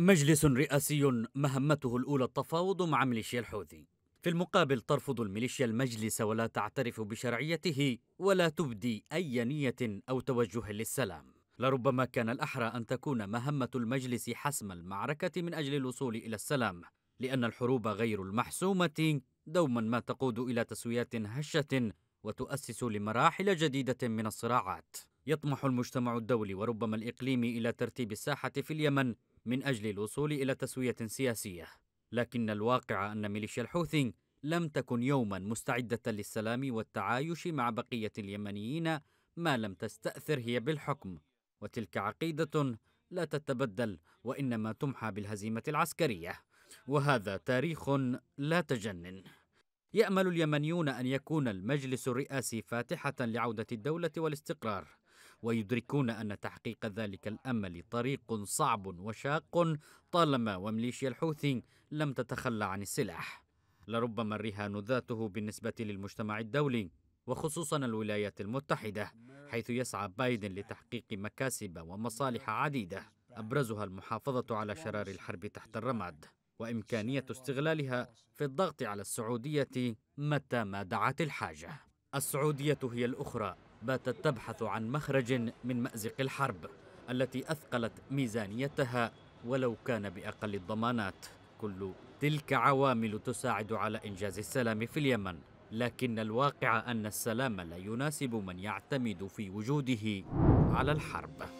مجلس رئاسي مهمته الأولى التفاوض مع ميليشيا الحوثي في المقابل ترفض الميليشيا المجلس ولا تعترف بشرعيته ولا تبدي أي نية أو توجه للسلام لربما كان الأحرى أن تكون مهمة المجلس حسم المعركة من أجل الوصول إلى السلام لأن الحروب غير المحسومة دوما ما تقود إلى تسويات هشة وتؤسس لمراحل جديدة من الصراعات يطمح المجتمع الدولي وربما الإقليمي إلى ترتيب الساحة في اليمن من أجل الوصول إلى تسوية سياسية لكن الواقع أن ميليشيا الحوثي لم تكن يوما مستعدة للسلام والتعايش مع بقية اليمنيين ما لم تستأثر هي بالحكم وتلك عقيدة لا تتبدل وإنما تمحى بالهزيمة العسكرية وهذا تاريخ لا تجنن يأمل اليمنيون أن يكون المجلس الرئاسي فاتحة لعودة الدولة والاستقرار ويدركون أن تحقيق ذلك الأمل طريق صعب وشاق طالما وميليشيا الحوثي لم تتخلى عن السلاح لربما الرهان ذاته بالنسبة للمجتمع الدولي وخصوصا الولايات المتحدة حيث يسعى بايدن لتحقيق مكاسب ومصالح عديدة أبرزها المحافظة على شرار الحرب تحت الرماد وإمكانية استغلالها في الضغط على السعودية متى ما دعت الحاجة السعودية هي الأخرى باتت تبحث عن مخرج من مأزق الحرب التي أثقلت ميزانيتها ولو كان بأقل الضمانات كل تلك عوامل تساعد على إنجاز السلام في اليمن لكن الواقع أن السلام لا يناسب من يعتمد في وجوده على الحرب